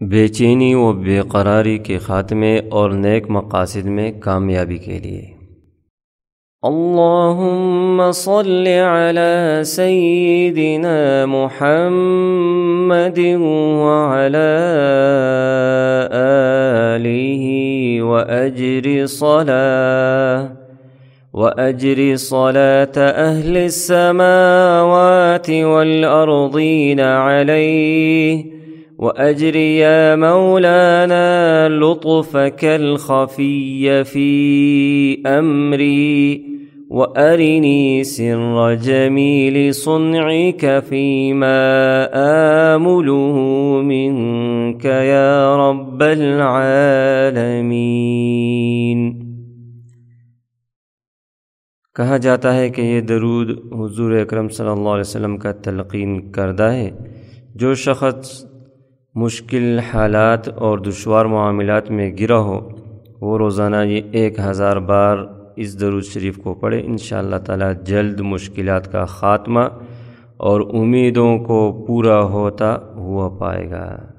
و بے قراری کے خاتمے اور نیک مقاصد میں کامیابی کے لیے اللهم صل على سيدنا محمد وعلى آله وأجر صلاة وأجر صلاة أهل السماوات والأرضين عليه واجري يا مولانا لطفك الخفي في امري وارني سر جميل صنعك فيما امله منك يا رب العالمين کہا جاتا ہے کہ یہ درود حضور اکرم صلی اللہ علیہ وسلم کا تلقین کردہ ہے جو شخص مشکل حالات اور دشوار معاملات میں گرا ہو وہ روزانہ یہ ایک ہزار بار اس درود شریف کو پڑھے ان شاء اللہ تعالیٰ جلد مشکلات کا خاتمہ اور امیدوں کو پورا ہوتا ہوا پائے گا